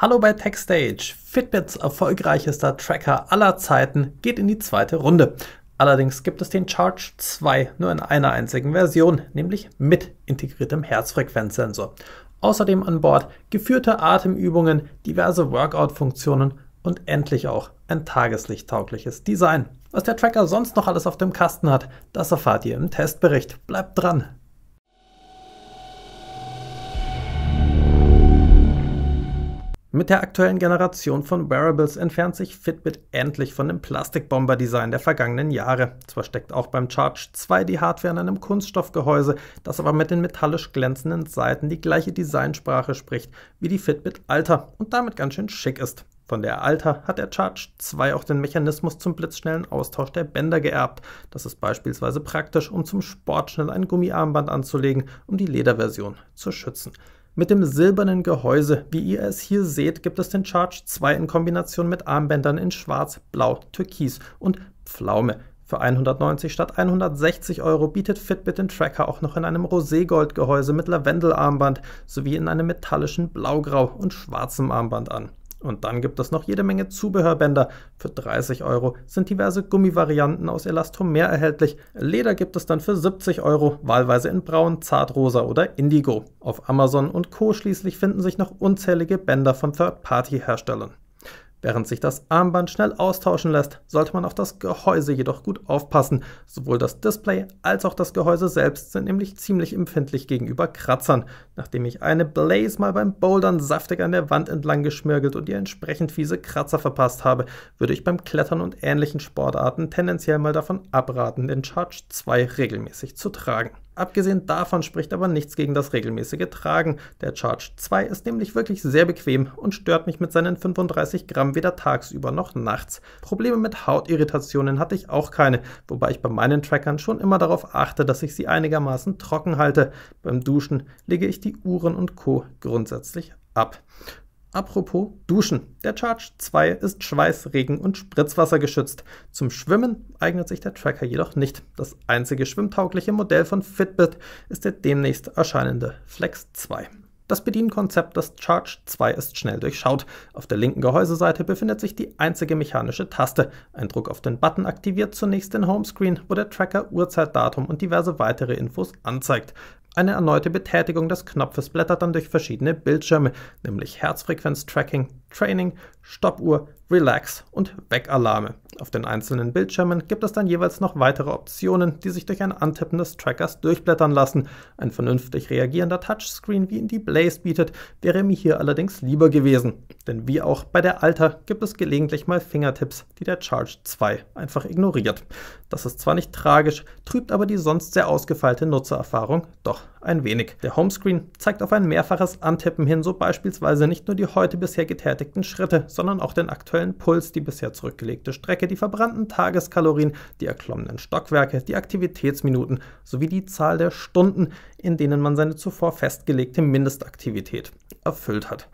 Hallo bei TechStage. Fitbits erfolgreichester Tracker aller Zeiten geht in die zweite Runde. Allerdings gibt es den Charge 2 nur in einer einzigen Version, nämlich mit integriertem Herzfrequenzsensor. Außerdem an Bord geführte Atemübungen, diverse Workout-Funktionen und endlich auch ein tageslichttaugliches Design. Was der Tracker sonst noch alles auf dem Kasten hat, das erfahrt ihr im Testbericht. Bleibt dran! Mit der aktuellen Generation von Wearables entfernt sich Fitbit endlich von dem Plastikbomber-Design der vergangenen Jahre. Zwar steckt auch beim Charge 2 die Hardware in einem Kunststoffgehäuse, das aber mit den metallisch glänzenden Seiten die gleiche Designsprache spricht wie die Fitbit Alter und damit ganz schön schick ist. Von der Alter hat der Charge 2 auch den Mechanismus zum blitzschnellen Austausch der Bänder geerbt. Das ist beispielsweise praktisch, um zum Sport schnell ein Gummiarmband anzulegen, um die Lederversion zu schützen. Mit dem silbernen Gehäuse, wie ihr es hier seht, gibt es den Charge 2 in Kombination mit Armbändern in Schwarz, Blau, Türkis und Pflaume. Für 190 statt 160 Euro bietet Fitbit den Tracker auch noch in einem Roségold-Gehäuse mit Lavendelarmband sowie in einem metallischen Blaugrau und schwarzem Armband an. Und dann gibt es noch jede Menge Zubehörbänder. Für 30 Euro sind diverse Gummivarianten aus Elastomer erhältlich. Leder gibt es dann für 70 Euro, wahlweise in braun, zartrosa oder indigo. Auf Amazon und Co. schließlich finden sich noch unzählige Bänder von Third-Party-Herstellern. Während sich das Armband schnell austauschen lässt, sollte man auf das Gehäuse jedoch gut aufpassen. Sowohl das Display als auch das Gehäuse selbst sind nämlich ziemlich empfindlich gegenüber Kratzern. Nachdem ich eine Blaze mal beim Bouldern saftig an der Wand entlang geschmirgelt und ihr entsprechend fiese Kratzer verpasst habe, würde ich beim Klettern und ähnlichen Sportarten tendenziell mal davon abraten, den Charge 2 regelmäßig zu tragen. Abgesehen davon spricht aber nichts gegen das regelmäßige Tragen. Der Charge 2 ist nämlich wirklich sehr bequem und stört mich mit seinen 35 Gramm weder tagsüber noch nachts. Probleme mit Hautirritationen hatte ich auch keine, wobei ich bei meinen Trackern schon immer darauf achte, dass ich sie einigermaßen trocken halte. Beim Duschen lege ich die Uhren und Co. grundsätzlich ab. Apropos Duschen. Der Charge 2 ist Schweiß, Regen und Spritzwasser geschützt. Zum Schwimmen eignet sich der Tracker jedoch nicht. Das einzige schwimmtaugliche Modell von Fitbit ist der demnächst erscheinende Flex 2. Das Bedienkonzept des Charge 2 ist schnell durchschaut. Auf der linken Gehäuseseite befindet sich die einzige mechanische Taste. Ein Druck auf den Button aktiviert zunächst den Homescreen, wo der Tracker Uhrzeit, Datum und diverse weitere Infos anzeigt. Eine erneute Betätigung des Knopfes blättert dann durch verschiedene Bildschirme, nämlich Herzfrequenz-Tracking, Training, Stoppuhr, Relax und Weckalarme. Auf den einzelnen Bildschirmen gibt es dann jeweils noch weitere Optionen, die sich durch ein Antippen des Trackers durchblättern lassen. Ein vernünftig reagierender Touchscreen, wie ihn die Blaze bietet, wäre mir hier allerdings lieber gewesen. Denn wie auch bei der Alter gibt es gelegentlich mal Fingertipps, die der Charge 2 einfach ignoriert. Das ist zwar nicht tragisch, trübt aber die sonst sehr ausgefeilte Nutzererfahrung doch ein wenig. Der Homescreen zeigt auf ein mehrfaches Antippen hin so beispielsweise nicht nur die heute bisher getätigten Schritte, sondern auch den aktuellen Puls, die bisher zurückgelegte Strecke, die verbrannten Tageskalorien, die erklommenen Stockwerke, die Aktivitätsminuten sowie die Zahl der Stunden, in denen man seine zuvor festgelegte Mindestaktivität erfüllt hat.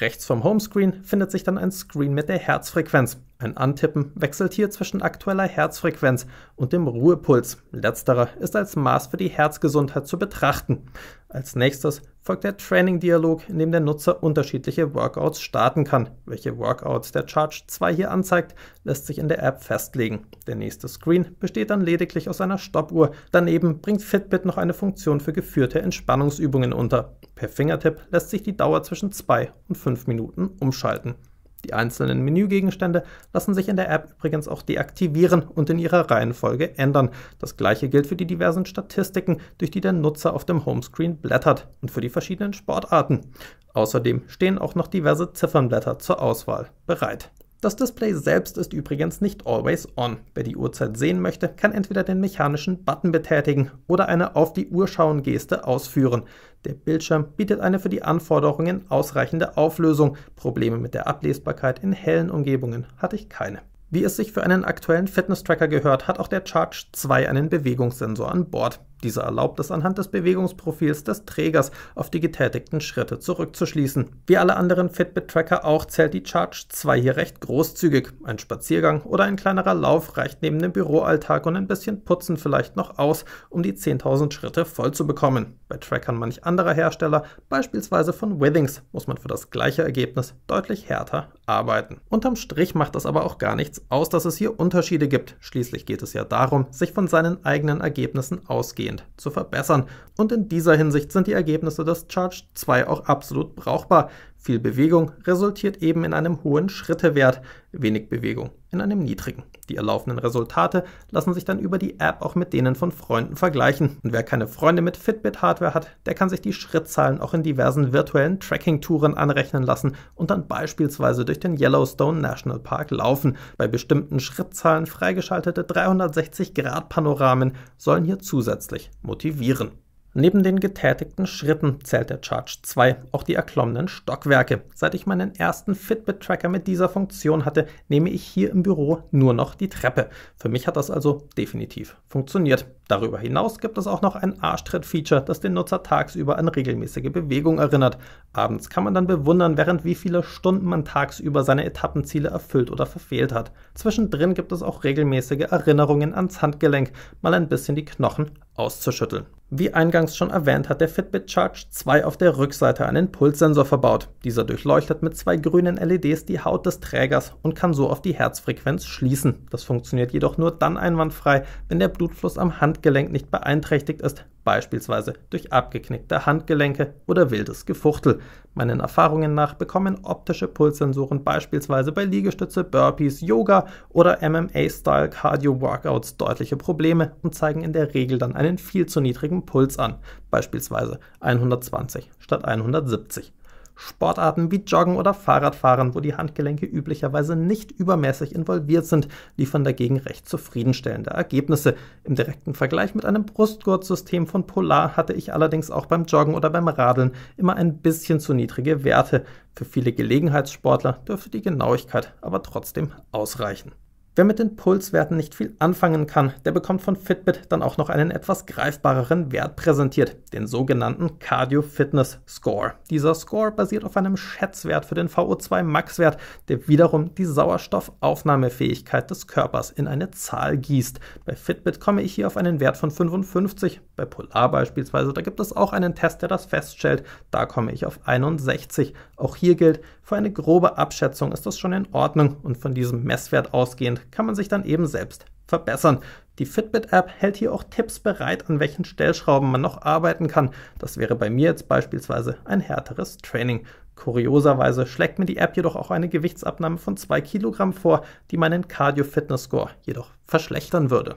Rechts vom Homescreen findet sich dann ein Screen mit der Herzfrequenz. Ein Antippen wechselt hier zwischen aktueller Herzfrequenz und dem Ruhepuls. Letzterer ist als Maß für die Herzgesundheit zu betrachten. Als nächstes folgt der Training-Dialog, in dem der Nutzer unterschiedliche Workouts starten kann. Welche Workouts der Charge 2 hier anzeigt, lässt sich in der App festlegen. Der nächste Screen besteht dann lediglich aus einer Stoppuhr. Daneben bringt Fitbit noch eine Funktion für geführte Entspannungsübungen unter. Per Fingertipp lässt sich die Dauer zwischen 2 und 5 Minuten umschalten. Die einzelnen Menügegenstände lassen sich in der App übrigens auch deaktivieren und in ihrer Reihenfolge ändern. Das gleiche gilt für die diversen Statistiken, durch die der Nutzer auf dem Homescreen blättert und für die verschiedenen Sportarten. Außerdem stehen auch noch diverse Ziffernblätter zur Auswahl bereit. Das Display selbst ist übrigens nicht always on. Wer die Uhrzeit sehen möchte, kann entweder den mechanischen Button betätigen oder eine auf die Uhr schauen Geste ausführen. Der Bildschirm bietet eine für die Anforderungen ausreichende Auflösung. Probleme mit der Ablesbarkeit in hellen Umgebungen hatte ich keine. Wie es sich für einen aktuellen Fitness-Tracker gehört, hat auch der Charge 2 einen Bewegungssensor an Bord. Dieser erlaubt es anhand des Bewegungsprofils des Trägers auf die getätigten Schritte zurückzuschließen. Wie alle anderen Fitbit-Tracker auch zählt die Charge 2 hier recht großzügig. Ein Spaziergang oder ein kleinerer Lauf reicht neben dem Büroalltag und ein bisschen Putzen vielleicht noch aus, um die 10.000 Schritte voll zu bekommen. Bei Trackern manch anderer Hersteller, beispielsweise von Withings, muss man für das gleiche Ergebnis deutlich härter arbeiten. Unterm Strich macht das aber auch gar nichts aus, dass es hier Unterschiede gibt. Schließlich geht es ja darum, sich von seinen eigenen Ergebnissen ausgehen weitgehend zu verbessern. Und in dieser Hinsicht sind die Ergebnisse des Charge 2 auch absolut brauchbar, viel Bewegung resultiert eben in einem hohen Schrittewert, wenig Bewegung in einem niedrigen. Die erlaufenden Resultate lassen sich dann über die App auch mit denen von Freunden vergleichen. Und wer keine Freunde mit Fitbit-Hardware hat, der kann sich die Schrittzahlen auch in diversen virtuellen Tracking-Touren anrechnen lassen und dann beispielsweise durch den Yellowstone National Park laufen. Bei bestimmten Schrittzahlen freigeschaltete 360-Grad-Panoramen sollen hier zusätzlich motivieren. Neben den getätigten Schritten zählt der Charge 2 auch die erklommenen Stockwerke. Seit ich meinen ersten Fitbit-Tracker mit dieser Funktion hatte, nehme ich hier im Büro nur noch die Treppe. Für mich hat das also definitiv funktioniert. Darüber hinaus gibt es auch noch ein Arschtritt-Feature, das den Nutzer tagsüber an regelmäßige Bewegung erinnert. Abends kann man dann bewundern, während wie viele Stunden man tagsüber seine Etappenziele erfüllt oder verfehlt hat. Zwischendrin gibt es auch regelmäßige Erinnerungen ans Handgelenk, mal ein bisschen die Knochen auszuschütteln. Wie eingangs schon erwähnt, hat der Fitbit Charge 2 auf der Rückseite einen Pulssensor verbaut. Dieser durchleuchtet mit zwei grünen LEDs die Haut des Trägers und kann so auf die Herzfrequenz schließen. Das funktioniert jedoch nur dann einwandfrei, wenn der Blutfluss am Handgelenk nicht beeinträchtigt ist, beispielsweise durch abgeknickte Handgelenke oder wildes Gefuchtel. Meinen Erfahrungen nach bekommen optische Pulssensoren beispielsweise bei Liegestütze, Burpees, Yoga oder MMA-Style Cardio-Workouts deutliche Probleme und zeigen in der Regel dann einen viel zu niedrigen Puls an, beispielsweise 120 statt 170. Sportarten wie Joggen oder Fahrradfahren, wo die Handgelenke üblicherweise nicht übermäßig involviert sind, liefern dagegen recht zufriedenstellende Ergebnisse. Im direkten Vergleich mit einem Brustgurtsystem von Polar hatte ich allerdings auch beim Joggen oder beim Radeln immer ein bisschen zu niedrige Werte. Für viele Gelegenheitssportler dürfte die Genauigkeit aber trotzdem ausreichen. Wer mit den Pulswerten nicht viel anfangen kann, der bekommt von Fitbit dann auch noch einen etwas greifbareren Wert präsentiert, den sogenannten Cardio Fitness Score. Dieser Score basiert auf einem Schätzwert für den VO2 Max-Wert, der wiederum die Sauerstoffaufnahmefähigkeit des Körpers in eine Zahl gießt. Bei Fitbit komme ich hier auf einen Wert von 55, bei Polar beispielsweise, da gibt es auch einen Test, der das feststellt. Da komme ich auf 61. Auch hier gilt, für eine grobe Abschätzung ist das schon in Ordnung und von diesem Messwert ausgehend kann man sich dann eben selbst verbessern. Die Fitbit-App hält hier auch Tipps bereit, an welchen Stellschrauben man noch arbeiten kann. Das wäre bei mir jetzt beispielsweise ein härteres Training. Kurioserweise schlägt mir die App jedoch auch eine Gewichtsabnahme von 2 Kilogramm vor, die meinen Cardio-Fitness-Score jedoch verschlechtern würde.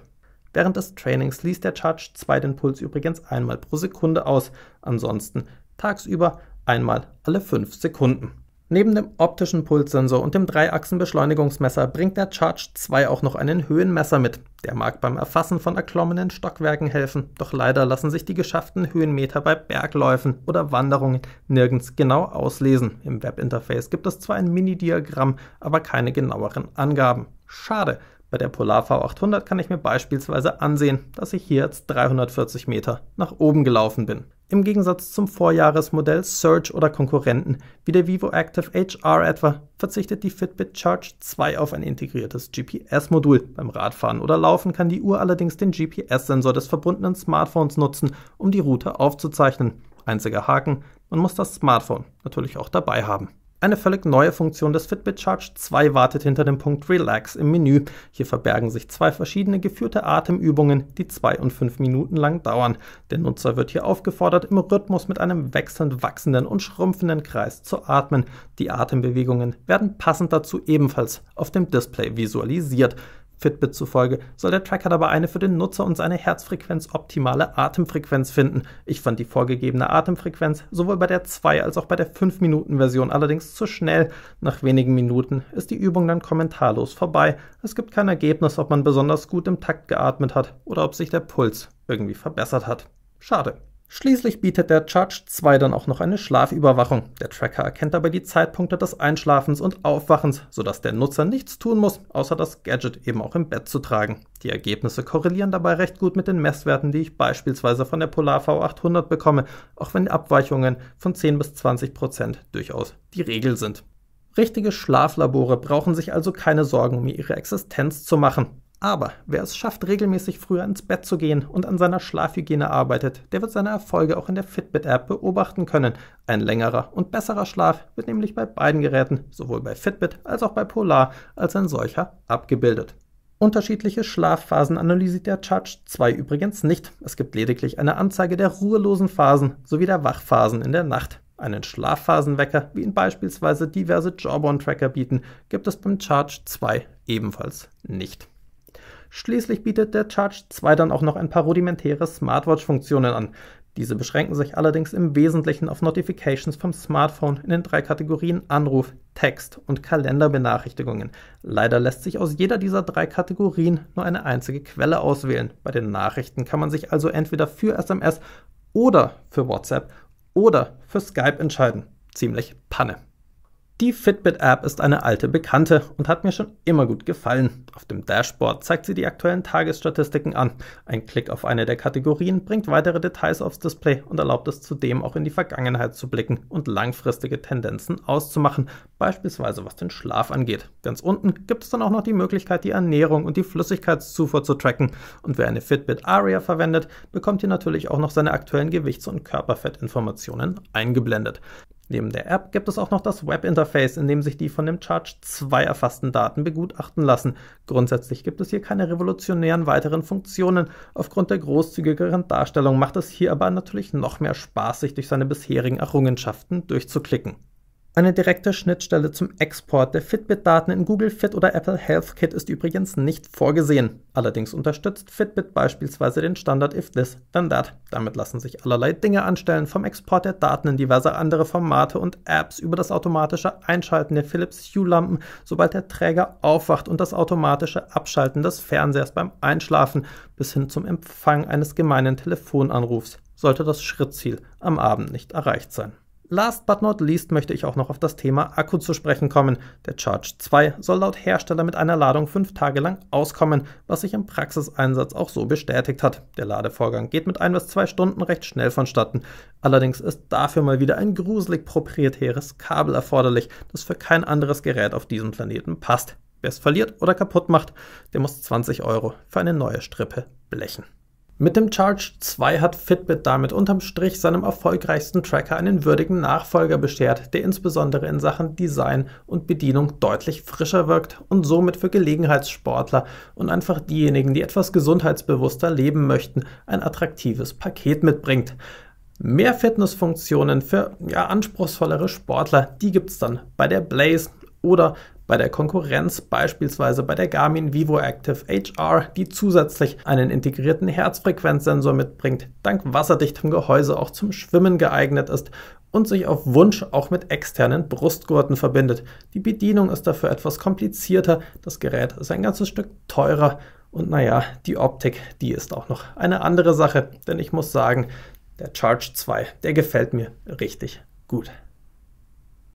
Während des Trainings liest der Charge zwei den Puls übrigens einmal pro Sekunde aus, ansonsten tagsüber einmal alle fünf Sekunden. Neben dem optischen Pulssensor und dem Dreiachsenbeschleunigungsmesser bringt der Charge 2 auch noch einen Höhenmesser mit. Der mag beim Erfassen von erklommenen Stockwerken helfen, doch leider lassen sich die geschafften Höhenmeter bei Bergläufen oder Wanderungen nirgends genau auslesen. Im Webinterface gibt es zwar ein Mini-Diagramm, aber keine genaueren Angaben. Schade, bei der Polar V800 kann ich mir beispielsweise ansehen, dass ich hier jetzt 340 Meter nach oben gelaufen bin. Im Gegensatz zum Vorjahresmodell Surge oder Konkurrenten wie der Vivo Active HR etwa verzichtet die Fitbit Charge 2 auf ein integriertes GPS-Modul. Beim Radfahren oder Laufen kann die Uhr allerdings den GPS-Sensor des verbundenen Smartphones nutzen, um die Route aufzuzeichnen. Einziger Haken, man muss das Smartphone natürlich auch dabei haben. Eine völlig neue Funktion des Fitbit Charge 2 wartet hinter dem Punkt Relax im Menü. Hier verbergen sich zwei verschiedene geführte Atemübungen, die zwei und fünf Minuten lang dauern. Der Nutzer wird hier aufgefordert, im Rhythmus mit einem wechselnd wachsenden und schrumpfenden Kreis zu atmen. Die Atembewegungen werden passend dazu ebenfalls auf dem Display visualisiert. Fitbit zufolge soll der Tracker dabei eine für den Nutzer und seine Herzfrequenz optimale Atemfrequenz finden. Ich fand die vorgegebene Atemfrequenz sowohl bei der 2 als auch bei der 5-Minuten-Version allerdings zu schnell. Nach wenigen Minuten ist die Übung dann kommentarlos vorbei. Es gibt kein Ergebnis, ob man besonders gut im Takt geatmet hat oder ob sich der Puls irgendwie verbessert hat. Schade. Schließlich bietet der Charge 2 dann auch noch eine Schlafüberwachung. Der Tracker erkennt dabei die Zeitpunkte des Einschlafens und Aufwachens, sodass der Nutzer nichts tun muss, außer das Gadget eben auch im Bett zu tragen. Die Ergebnisse korrelieren dabei recht gut mit den Messwerten, die ich beispielsweise von der Polar V800 bekomme, auch wenn Abweichungen von 10 bis 20 Prozent durchaus die Regel sind. Richtige Schlaflabore brauchen sich also keine Sorgen um ihre Existenz zu machen. Aber wer es schafft, regelmäßig früher ins Bett zu gehen und an seiner Schlafhygiene arbeitet, der wird seine Erfolge auch in der Fitbit-App beobachten können. Ein längerer und besserer Schlaf wird nämlich bei beiden Geräten, sowohl bei Fitbit als auch bei Polar, als ein solcher abgebildet. Unterschiedliche Schlafphasen analysiert der Charge 2 übrigens nicht. Es gibt lediglich eine Anzeige der ruhelosen Phasen sowie der Wachphasen in der Nacht. Einen Schlafphasenwecker, wie ihn beispielsweise diverse Jawbone-Tracker bieten, gibt es beim Charge 2 ebenfalls nicht. Schließlich bietet der Charge 2 dann auch noch ein paar rudimentäre Smartwatch-Funktionen an. Diese beschränken sich allerdings im Wesentlichen auf Notifications vom Smartphone in den drei Kategorien Anruf, Text und Kalenderbenachrichtigungen. Leider lässt sich aus jeder dieser drei Kategorien nur eine einzige Quelle auswählen. Bei den Nachrichten kann man sich also entweder für SMS oder für WhatsApp oder für Skype entscheiden. Ziemlich Panne. Die Fitbit-App ist eine alte Bekannte und hat mir schon immer gut gefallen. Auf dem Dashboard zeigt sie die aktuellen Tagesstatistiken an. Ein Klick auf eine der Kategorien bringt weitere Details aufs Display und erlaubt es zudem auch in die Vergangenheit zu blicken und langfristige Tendenzen auszumachen, beispielsweise was den Schlaf angeht. Ganz unten gibt es dann auch noch die Möglichkeit, die Ernährung und die Flüssigkeitszufuhr zu tracken. Und wer eine Fitbit Aria verwendet, bekommt hier natürlich auch noch seine aktuellen Gewichts- und Körperfettinformationen eingeblendet. Neben der App gibt es auch noch das Webinterface, in dem sich die von dem Charge 2 erfassten Daten begutachten lassen. Grundsätzlich gibt es hier keine revolutionären weiteren Funktionen. Aufgrund der großzügigeren Darstellung macht es hier aber natürlich noch mehr Spaß, sich durch seine bisherigen Errungenschaften durchzuklicken. Eine direkte Schnittstelle zum Export der Fitbit-Daten in Google Fit oder Apple Health Kit ist übrigens nicht vorgesehen. Allerdings unterstützt Fitbit beispielsweise den Standard If This Then That. Damit lassen sich allerlei Dinge anstellen, vom Export der Daten in diverse andere Formate und Apps über das automatische Einschalten der Philips Hue-Lampen, sobald der Träger aufwacht und das automatische Abschalten des Fernsehers beim Einschlafen bis hin zum Empfang eines gemeinen Telefonanrufs, sollte das Schrittziel am Abend nicht erreicht sein. Last but not least möchte ich auch noch auf das Thema Akku zu sprechen kommen. Der Charge 2 soll laut Hersteller mit einer Ladung fünf Tage lang auskommen, was sich im Praxiseinsatz auch so bestätigt hat. Der Ladevorgang geht mit ein bis zwei Stunden recht schnell vonstatten. Allerdings ist dafür mal wieder ein gruselig proprietäres Kabel erforderlich, das für kein anderes Gerät auf diesem Planeten passt. Wer es verliert oder kaputt macht, der muss 20 Euro für eine neue Strippe blechen. Mit dem Charge 2 hat Fitbit damit unterm Strich seinem erfolgreichsten Tracker einen würdigen Nachfolger beschert, der insbesondere in Sachen Design und Bedienung deutlich frischer wirkt und somit für Gelegenheitssportler und einfach diejenigen, die etwas gesundheitsbewusster leben möchten, ein attraktives Paket mitbringt. Mehr Fitnessfunktionen für ja, anspruchsvollere Sportler, die es dann bei der Blaze oder bei der Konkurrenz, beispielsweise bei der Garmin Vivo Active HR, die zusätzlich einen integrierten Herzfrequenzsensor mitbringt, dank wasserdichtem Gehäuse auch zum Schwimmen geeignet ist und sich auf Wunsch auch mit externen Brustgurten verbindet. Die Bedienung ist dafür etwas komplizierter, das Gerät ist ein ganzes Stück teurer und naja, die Optik, die ist auch noch eine andere Sache, denn ich muss sagen, der Charge 2, der gefällt mir richtig gut.